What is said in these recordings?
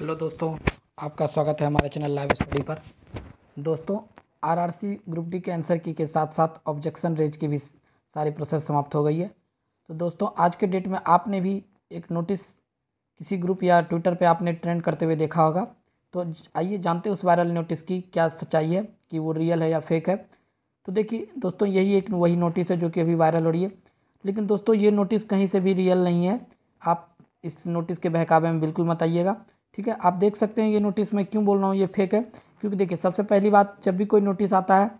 hello दोस्तों आपका स्वागत है हमारे चैनल लाइव स्टडी पर दोस्तों आरआरसी ग्रुप डी के आंसर की के साथ साथ ऑब्जेक्शन रेज की भी सारी प्रोसेस समाप्त हो गई है तो दोस्तों आज के डेट में आपने भी एक नोटिस किसी ग्रुप या ट्विटर पे आपने ट्रेंड करते हुए देखा होगा तो आइए जानते उस वायरल नोटिस की क्या सच्चाई है कि वो रियल है या फेक है तो देखिए दोस्तों यही एक वही नोटिस है जो कि अभी वायरल हो रही है लेकिन दोस्तों ये नोटिस कहीं से भी रियल नहीं है आप इस नोटिस के बहकावे में बिल्कुल मत आइएगा ठीक है आप देख सकते हैं ये नोटिस मैं क्यों बोल रहा हूँ ये फेक है क्योंकि देखिए सबसे पहली बात जब भी कोई नोटिस आता है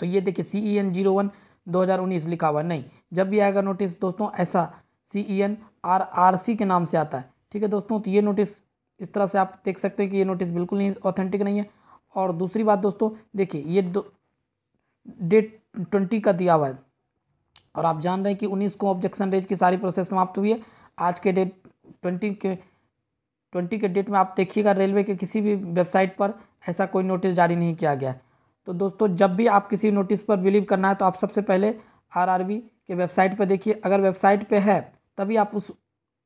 तो ये देखिए C E N zero one दो हज़ार उन्नीस लिखा हुआ नहीं जब भी आएगा नोटिस दोस्तों ऐसा C E N R R C के नाम से आता है ठीक है दोस्तों तो ये नोटिस इस तरह से आप देख सकते हैं कि ये नोटिस बिल्कुल नहीं ऑथेंटिक नहीं है और दूसरी बात दोस्तों देखिए ये दो डेट ट्वेंटी का दिया हुआ है और आप जान रहे हैं कि उन्नीस को ऑब्जेक्शन रेज की सारी प्रोसेस समाप्त हुई है आज के डेट ट्वेंटी के ट्वेंटी के डेट में आप देखिएगा रेलवे के किसी भी वेबसाइट पर ऐसा कोई नोटिस जारी नहीं किया गया तो दोस्तों जब भी आप किसी नोटिस पर बिलीव करना है तो आप सबसे पहले आरआरबी के वेबसाइट पर देखिए अगर वेबसाइट पर है तभी आप उस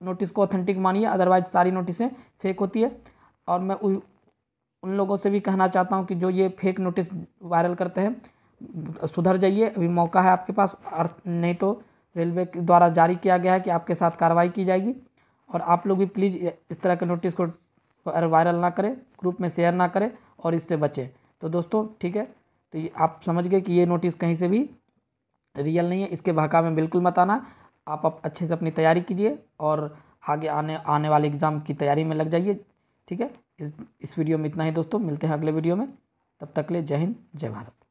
नोटिस को ऑथेंटिक मानिए अदरवाइज सारी नोटिसें फेक होती है और मैं उ, उन लोगों से भी कहना चाहता हूँ कि जो ये फेक नोटिस वायरल करते हैं सुधर जाइए अभी मौका है आपके पास नहीं तो रेलवे द्वारा जारी किया गया है कि आपके साथ कार्रवाई की जाएगी और आप लोग भी प्लीज़ इस तरह के नोटिस को वायरल ना करें ग्रुप में शेयर ना करें और इससे बचें तो दोस्तों ठीक है तो ये आप समझ गए कि ये नोटिस कहीं से भी रियल नहीं है इसके बहका में बिल्कुल मत आना आप, आप अच्छे से अपनी तैयारी कीजिए और आगे आने आने वाले एग्ज़ाम की तैयारी में लग जाइए ठीक है इस इस वीडियो में इतना ही दोस्तों मिलते हैं अगले वीडियो में तब तक ले जय हिंद जय भारत